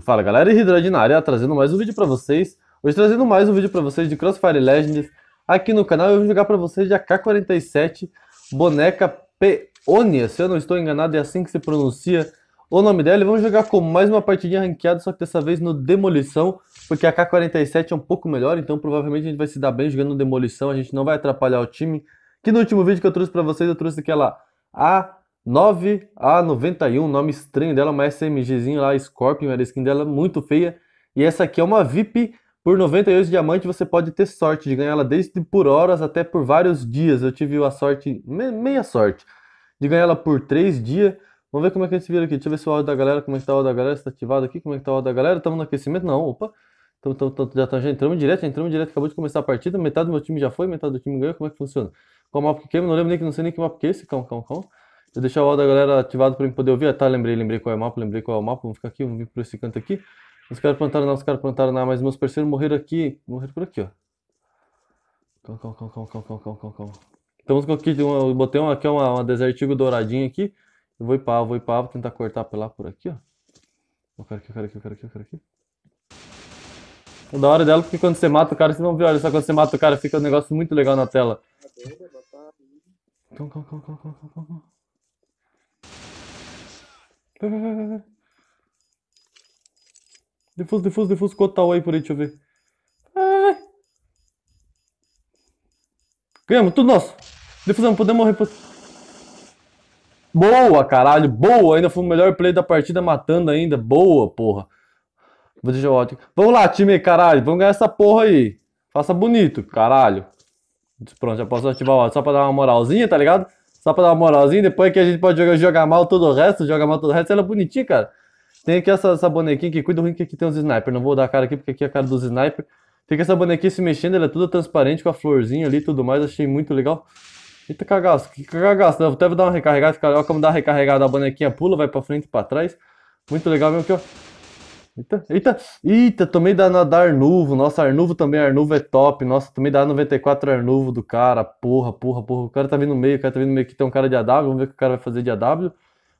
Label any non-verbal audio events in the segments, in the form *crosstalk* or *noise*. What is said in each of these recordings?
Fala galera, Hidride na área, trazendo mais um vídeo para vocês. Hoje trazendo mais um vídeo para vocês de Crossfire Legends aqui no canal. Eu vou jogar para vocês de AK-47, boneca Peônia, se eu não estou enganado é assim que se pronuncia o nome dela. E vamos jogar com mais uma partidinha ranqueada, só que dessa vez no Demolição, porque a AK-47 é um pouco melhor, então provavelmente a gente vai se dar bem jogando no Demolição, a gente não vai atrapalhar o time. Que no último vídeo que eu trouxe para vocês, eu trouxe aquela A... 9A91, nome estranho dela, uma SMGzinha lá, Scorpion, era a skin dela muito feia. E essa aqui é uma VIP por 98 diamante, você pode ter sorte de ganhar ela desde por horas até por vários dias. Eu tive a sorte, meia sorte, de ganhar ela por 3 dias. Vamos ver como é que a gente vira aqui. Deixa eu ver se o áudio da galera, como é que tá o áudio da galera, está ativado aqui, como é que tá o áudio da galera. Estamos no aquecimento? Não, opa. Tamo, tamo, tamo, já, tá, já entramos direto, já entramos direto, acabou de começar a partida, metade do meu time já foi, metade do time ganhou, como é que funciona? Qual mapa que queima? Não lembro nem que não sei nem que mapa que é esse, calma, calma, calma. Eu deixar o áudio da galera ativado para mim poder ouvir. Ah, tá, lembrei, lembrei qual é o mapa, lembrei qual é o mapa. Vamos ficar aqui, vamos vir por esse canto aqui. Os caras plantaram nada, os caras plantaram nada, mas meus parceiros morreram aqui. Morreram por aqui, ó. Calma, calma, calma, calma, calma, calma, calma, calma. Então aqui, eu botei uma, aqui uma, uma desertigo douradinha aqui. Eu vou ipar, vou ipar, vou tentar cortar pela lá, por aqui, ó. Eu quero aqui, eu quero aqui, eu quero aqui, eu quero aqui. O é da hora dela porque quando você mata o cara, você não vê, olha, só quando você mata o cara fica um negócio muito legal na tela. Tá então, calma, calma, calma, calma, calma, calma. *laughs* Defuso, defuso, defuso. quanto tá Defus, cotal aí por aí, deixa eu ver. Ganhamos, tudo nosso. Defusamos, podemos morrer. Boa, caralho, boa. Ainda foi o melhor play da partida, matando ainda. Boa, porra. Vou deixar ótimo. Vamos lá, time, caralho. Vamos ganhar essa porra aí. Faça bonito, caralho. Pronto, já posso ativar o só pra dar uma moralzinha, tá ligado? Só pra dar uma moralzinha, depois que a gente pode jogar, jogar mal todo o resto, jogar mal todo o resto, ela é bonitinha, cara. Tem aqui essa, essa bonequinha que cuida ruim que aqui tem uns sniper. Não vou dar a cara aqui porque aqui é a cara dos sniper. Fica essa bonequinha se mexendo, ela é toda transparente com a florzinha ali e tudo mais. Achei muito legal. Eita cagaço, que cagaço. Eu né? até vou dar uma recarregada, cara. Olha como dá uma recarregada, a bonequinha pula, vai pra frente e pra trás. Muito legal mesmo aqui, ó. Eita, eita, eita, também da, da Arnuvo. Nossa, Arnuvo também, Arnuvo é top. Nossa, também da 94 Arnuvo do cara. Porra, porra, porra. O cara tá vindo no meio, o cara tá vindo no meio que tem um cara de AW. Vamos ver o que o cara vai fazer de AW.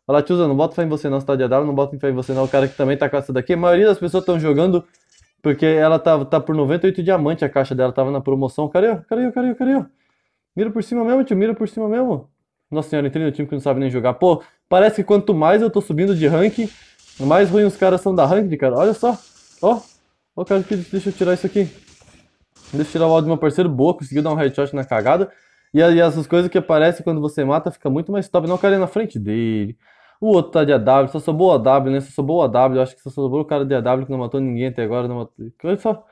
Fala, tiozão, não bota fé em você não, você tá de AW, não bota fé em você não. O cara que também tá com essa daqui. A maioria das pessoas estão jogando porque ela tá, tá por 98 diamante a caixa dela, tava na promoção. cara, cara, cara, Cadê? Mira por cima mesmo, tio, mira por cima mesmo. Nossa senhora, entrei no time que não sabe nem jogar. Pô, parece que quanto mais eu tô subindo de ranking, mais ruim os caras são da ranked, cara. Olha só. Ó. Ó o cara que deixa eu tirar isso aqui. Deixa eu tirar o áudio do meu parceiro. Boa, conseguiu dar um headshot na cagada. E, e essas coisas que aparecem quando você mata fica muito mais top. Não, o cara é na frente dele. O outro tá de AW, só sobrou AW, né? Só sobrou AW, acho que só sobrou o cara de AW que não matou ninguém até agora. Não matou... Olha só,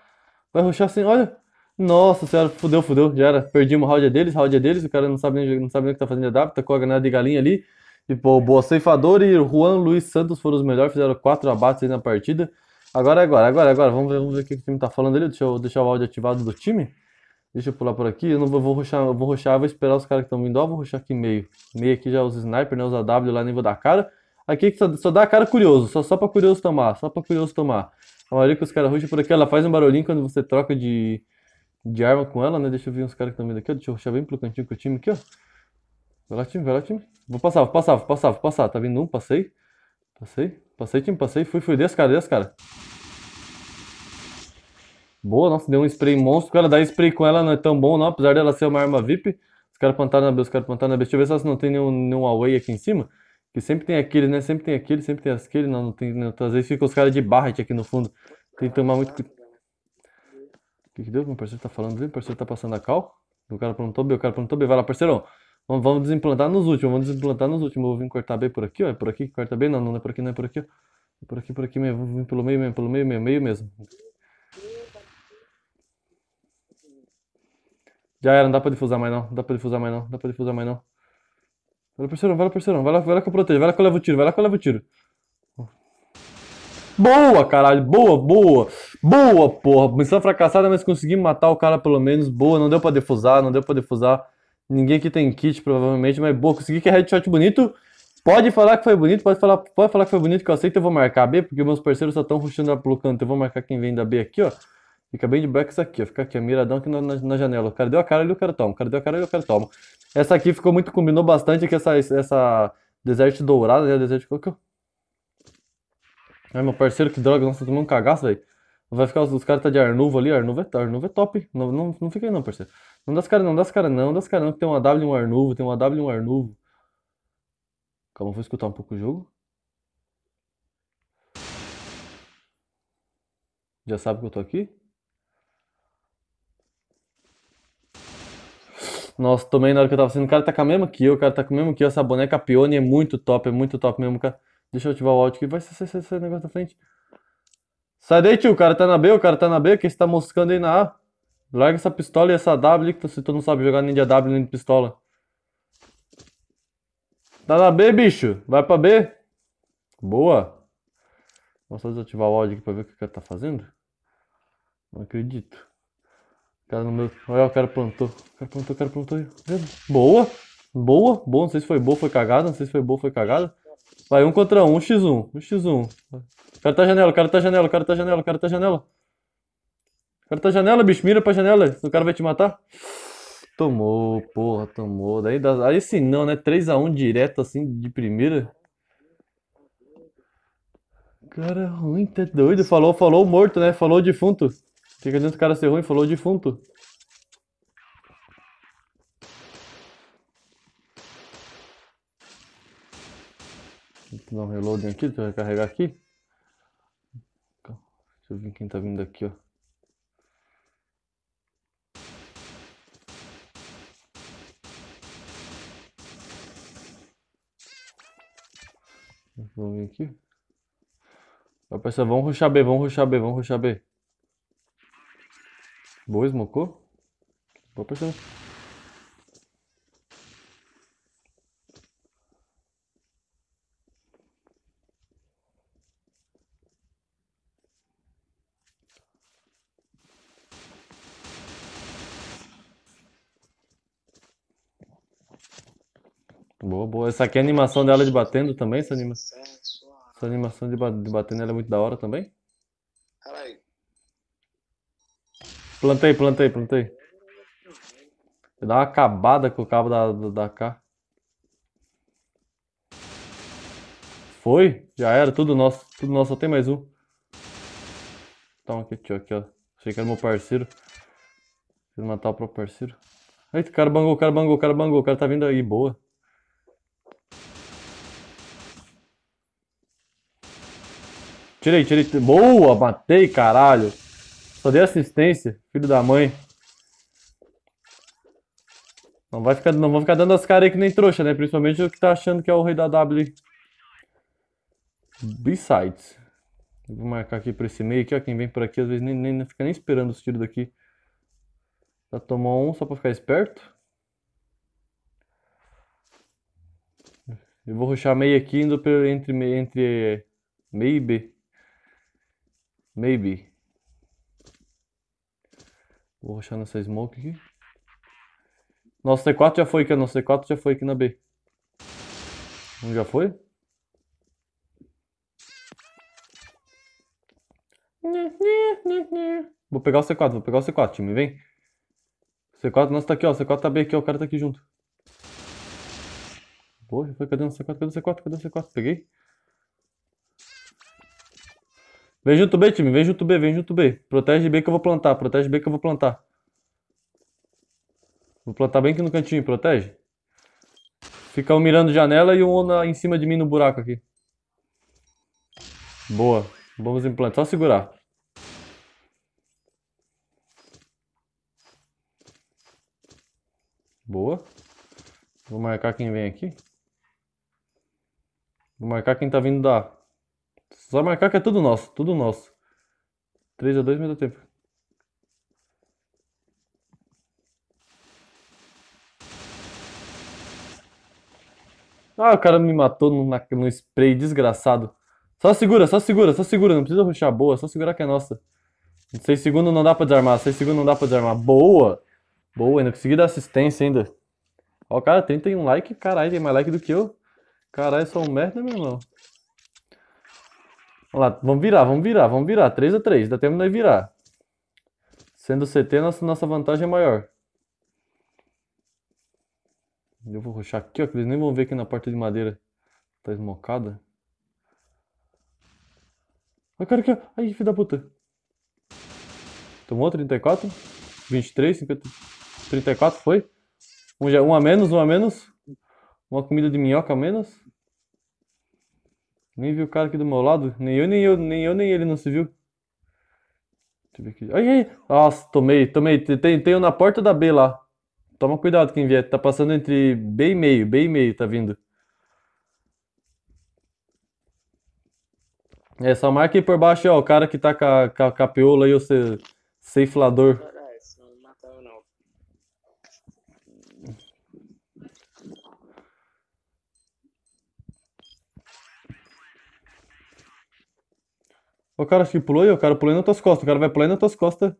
vai ruxar assim, olha. Nossa senhora, fudeu, fudeu, já era. Perdi uma round é deles, round é deles, o cara não sabe nem, não sabe nem o que tá fazendo de AW, tá com a granada de galinha ali. Tipo, Boa Ceifador e Juan Luiz Santos foram os melhores, fizeram quatro abates aí na partida. Agora, é agora, agora, é agora. Vamos ver, vamos ver o que o time tá falando ali. Deixa eu deixar o áudio ativado do time. Deixa eu pular por aqui. Eu não vou, vou ruxar, eu vou ruxar, vou esperar os caras que estão vindo. Ó, vou ruxar aqui meio. Meio aqui já é os sniper, né? Os AW lá nível da cara. Aqui que só, só dá a cara curioso, só, só pra curioso tomar, só pra curioso tomar. A maioria que os caras ruxam por aqui, ela faz um barulhinho quando você troca de, de arma com ela, né? Deixa eu ver uns caras que estão vindo aqui, ó. Deixa eu ruxar bem pro cantinho com o time aqui, ó. Vai lá, time, vai lá, time. Vou passar, vou passar, vou passar, vou passar. Tá vindo um, passei. Passei, passei, time, passei. Fui, fui. Desce, cara, desce, cara. Boa, nossa, deu um spray monstro. Cara, dar spray com ela não é tão bom, não. Apesar dela ser uma arma VIP. Os caras plantaram na B, os caras plantaram na B. Deixa eu ver só se não tem nenhum, nenhum away aqui em cima. Que sempre tem aquele, né? Sempre tem aquele, sempre tem aquele. Não, não tem. Não, às vezes ficam os caras de Barret aqui no fundo. Tem que tomar muito. O que, que deu? Meu parceiro tá falando ali, meu parceiro tá passando a cal. O cara plantou B, o cara plantou B. Vai lá, parceirão. Vamos, vamos desimplantar nos últimos, vamos desimplantar nos últimos. Vou vir cortar bem por aqui, ó. É por aqui que corta bem Não, não é por aqui, não é por aqui. É por aqui, por aqui mesmo. Vou vir pelo meio mesmo, pelo meio mesmo, meio mesmo. Já era, não dá pra difusar mais não. Não dá pra difusar mais não. Não dá pra difusar mais não. Vai lá, parceirão, vai lá, parceirão. Vai lá, vai lá que eu protejo. Vai lá que eu levo o tiro, vai lá que eu levo o tiro. Boa, caralho. Boa, boa. Boa, porra. Missão fracassada, mas consegui matar o cara pelo menos. Boa, não deu pra defusar, não deu pra defusar. Ninguém aqui tem kit, provavelmente, mas boa, consegui que é headshot bonito. Pode falar que foi bonito, pode falar, pode falar que foi bonito, que eu aceito, eu vou marcar B, porque meus parceiros só estão ruxando pelo canto. Eu vou marcar quem vem da B aqui, ó. Fica bem de back isso aqui, ó. Fica aqui, a miradão aqui na, na, na, janela. O cara deu a cara ali, o cara toma. O cara deu a cara ali, o cara toma. Essa aqui ficou muito, combinou bastante com essa, essa deserto dourada, né? Deserto que é? Ai, meu parceiro, que droga, nossa, tomando um cagaço, velho. Vai ficar os, os caras tá de Arnuvo ali, Arnuvo é, Arnuvo é top. Não, não, não fica aí não, parceiro. Não dá cara não, dá cara não, dá cara não, que tem uma W e um ar novo, tem uma W e um ar novo. Calma, vou escutar um pouco o jogo. Já sabe que eu tô aqui? Nossa, tomei na hora que eu tava sendo. O cara tá com a mesma que eu, o cara tá com a mesma que eu. Essa boneca Peony é muito top, é muito top mesmo, cara. Deixa eu ativar o áudio aqui. Vai sair esse negócio da frente. Sai daí, tio. O cara tá na B, o cara tá na B. Quem está moscando aí na A? Larga essa pistola e essa W que se tu não sabe jogar nem de AW nem de pistola. Tá na B, bicho. Vai pra B. Boa. Vou só desativar o áudio aqui pra ver o que o cara tá fazendo. Não acredito. O cara no meu. Olha, o cara plantou. O cara plantou, o cara plantou. Boa. Boa. Boa. Não sei se foi boa, foi cagada. Não sei se foi boa, foi cagada. Vai, um contra um. Um x1. Um x1. O cara tá janela, o cara tá janela, o cara tá janela, o cara tá janela cara tá janela, bicho, mira pra janela, o cara vai te matar. Tomou, porra, tomou. Daí, aí sim, não, né? 3x1 direto, assim, de primeira. Cara é ruim, tá doido. Falou, falou morto, né? Falou defunto. Fica dentro do cara ser ruim, falou defunto. Vou dar um reloading aqui, deixa eu recarregar aqui. Deixa eu ver quem tá vindo aqui, ó. Vamos vir aqui. Rapaziada, vamos ruxar B, vamos ruxar B, vamos ruxar B. Boa, smocou? Boa, boa. Essa aqui é a animação dela de batendo também, essa animação. Essa animação de, ba de batendo é muito da hora também. Peraí. Plantei, plantei, plantei. Dá uma acabada com o cabo da, da, da K. Foi? Já era, tudo nosso. Tudo nosso, só tem mais um. Toma aqui, tio, aqui, ó. Achei que era meu parceiro. Preciso matar o próprio parceiro. Eita, o cara bangou, o cara bangou, o cara bangou, o cara tá vindo aí, boa. Tirei, tirei. Boa, matei, caralho. Só dei assistência, filho da mãe. Não, vai ficar, não vão ficar dando as caras aí que nem trouxa, né? Principalmente o que tá achando que é o rei da W. Besides. Vou marcar aqui pra esse meio aqui, ó. Quem vem por aqui às vezes nem, nem fica nem esperando os tiros daqui. Já tomar um só pra ficar esperto. Eu vou ruxar meio aqui indo entre, entre meio e B. Maybe. Vou roxar nessa smoke aqui. Nosso T4 já foi aqui, nosso T4 já foi aqui na B. já foi? Vou pegar o C4, vou pegar o C4, time, vem. C4, nossa, tá aqui, ó. C4 tá B aqui, ó. O cara tá aqui junto. Boa, já foi. Cadê o C4? Cadê o C4? Cadê o C4? Peguei. Vem junto B, time. Vem junto B, vem junto B. Protege B que eu vou plantar. Protege B que eu vou plantar. Vou plantar bem aqui no cantinho. Protege. Fica um mirando janela e um na, em cima de mim no buraco aqui. Boa. Vamos implantar. Só segurar. Boa. Vou marcar quem vem aqui. Vou marcar quem tá vindo da só marcar que é tudo nosso, tudo nosso. 3 a 2 me dá tempo. Ah, o cara me matou no, na, no spray, desgraçado. Só segura, só segura, só segura. Não precisa ruxar, boa. Só segurar que é nossa. 6 segundos não dá pra desarmar. 6 segundos não dá pra desarmar. Boa! Boa, ainda consegui dar assistência ainda. Ó, cara, 31 like. Caralho, tem mais like do que eu. Caralho, sou um merda, meu irmão. Vamos lá, vamos virar, vamos virar, vamos virar. 3 a 3 dá tempo de virar. Sendo CT, nossa, nossa vantagem é maior. Eu vou roxar aqui, ó, que eles nem vão ver aqui na parte de madeira. Tá esmocada. Olha o cara aqui, ó. Ai, filho da puta. Tomou 34. 23, 50, 34 foi. Um, já, um a menos, um a menos. Uma comida de minhoca a menos. Nem vi o cara aqui do meu lado. Nem eu, nem eu, nem eu, nem ele não se viu. Deixa eu ver aqui. Ai, ai. Nossa, tomei, tomei. Tem, tem um na porta da B lá. Toma cuidado quem vier. Tá passando entre B e meio. B e meio tá vindo. É, só marca aí por baixo, ó. O cara que tá com a, com aí, o ceiflador. O cara que pulou e o cara pulando nas tuas costas. O cara vai pulando nas tuas costas.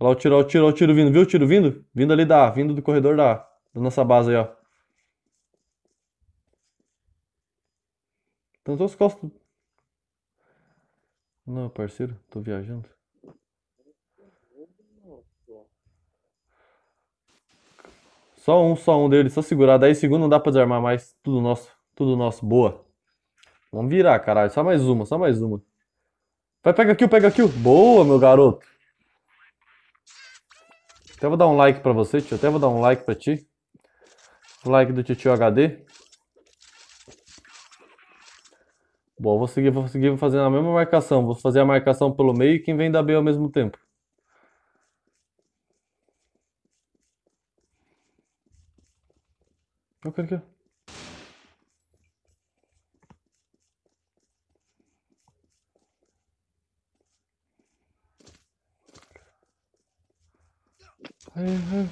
Olha lá o tiro, o tiro, o tiro vindo. Viu o tiro vindo? Vindo ali da vindo do corredor da da nossa base aí, ó. Tá nas tuas costas. Não, parceiro, tô viajando. Só um, só um dele, só segurar 10 segundos não dá pra desarmar mais. Tudo nosso, tudo nosso, boa. Vamos virar, caralho. Só mais uma, só mais uma. Vai, pega kill, pega kill. Boa, meu garoto. Até vou dar um like pra você, tio. Até vou dar um like pra ti. Like do tio HD. Bom, vou seguir, vou seguir fazendo a mesma marcação. Vou fazer a marcação pelo meio e quem vem da B ao mesmo tempo. Eu quero que...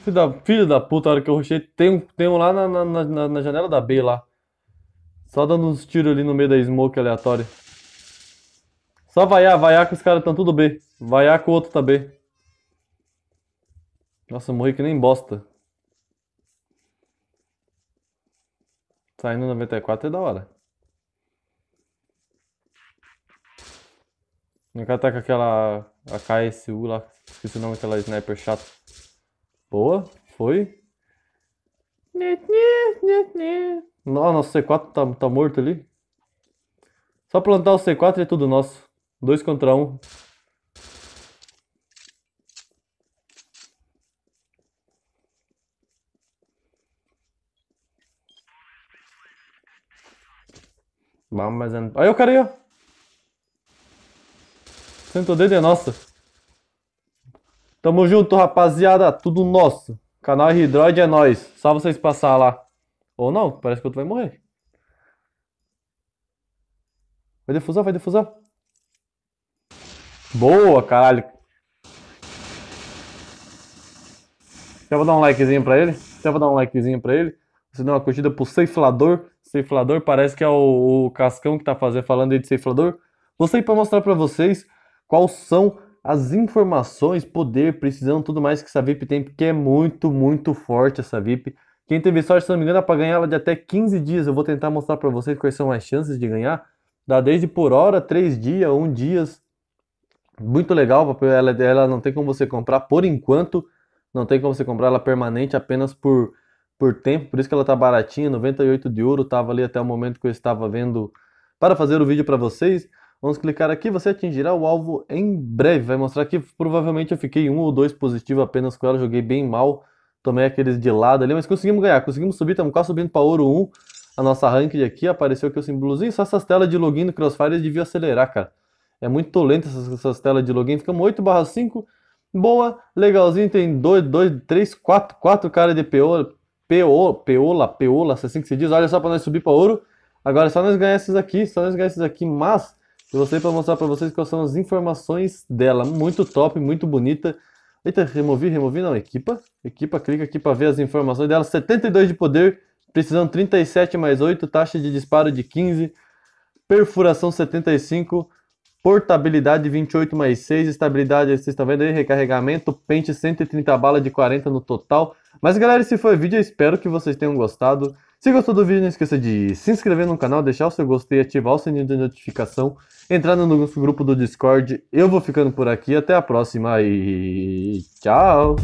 Filho da, filho da puta, a hora que eu rochei tem, um, tem um lá na, na, na, na janela da B lá. Só dando uns tiros ali no meio da smoke aleatória. Só vaiar, vaiar que os caras estão tudo B. Vaiar com o outro tá B. Nossa, morri que nem bosta. Saindo 94 é da hora. O cara tá com aquela. A KSU lá. Esqueci o nome daquela sniper chata. Boa, foi. Nossa o C4 tá, tá morto ali. Só plantar o C4 é tudo nosso. Dois contra um. Vamos mais. É- aí o cara aí, ó. Sentou o dedo é nossa. Tamo junto, rapaziada. Tudo nosso. Canal r é nós. Só vocês passar lá. Ou não, parece que outro vai morrer. Vai defusar, vai defusar. Boa, caralho. Já vou dar um likezinho pra ele. Já vou dar um likezinho pra ele. Você deu uma curtida pro ceiflador. Ceiflador parece que é o, o Cascão que tá fazendo, falando aí de ceiflador. Vou sair pra mostrar pra vocês quais são as informações, poder, precisão, tudo mais que essa VIP tem, porque é muito, muito forte essa VIP. Quem teve sorte, se não me engano, é para ganhar ela de até 15 dias. Eu vou tentar mostrar para vocês quais são as chances de ganhar. Dá desde por hora, 3 dias, 1 dias. Muito legal, ela, ela não tem como você comprar por enquanto. Não tem como você comprar ela permanente, apenas por, por tempo. Por isso que ela tá baratinha, 98 de ouro. Tava ali até o momento que eu estava vendo para fazer o vídeo para vocês. Vamos clicar aqui, você atingirá o alvo em breve. Vai mostrar que provavelmente eu fiquei um ou dois positivo apenas com ela, joguei bem mal, tomei aqueles de lado ali, mas conseguimos ganhar, conseguimos subir, estamos quase subindo para ouro 1. A nossa ranked aqui apareceu aqui o símbolozinho, só essas telas de login do Crossfire deviam acelerar, cara. É muito lento essas, essas telas de login, ficamos 8 barra 5, boa, legalzinho, tem 2, 2, 3, 4, 4 cara de PO, PO, Peola, Peola, assim que se diz, olha só para nós subir para ouro. Agora é só nós ganhar esses aqui, só nós ganhar esses aqui, mas eu gostei para mostrar para vocês quais são as informações dela. Muito top, muito bonita. Eita, removi, removi, não, equipa. Equipa, clica aqui para ver as informações dela. 72 de poder, precisão 37 mais 8, taxa de disparo de 15, perfuração 75, portabilidade 28 mais 6, estabilidade, vocês estão vendo aí, recarregamento, pente 130 bala de 40 no total. Mas galera, esse foi o vídeo, eu espero que vocês tenham gostado. Se gostou do vídeo, não esqueça de se inscrever no canal, deixar o seu gostei, ativar o sininho de notificação, entrar no nosso grupo do Discord. Eu vou ficando por aqui, até a próxima e tchau!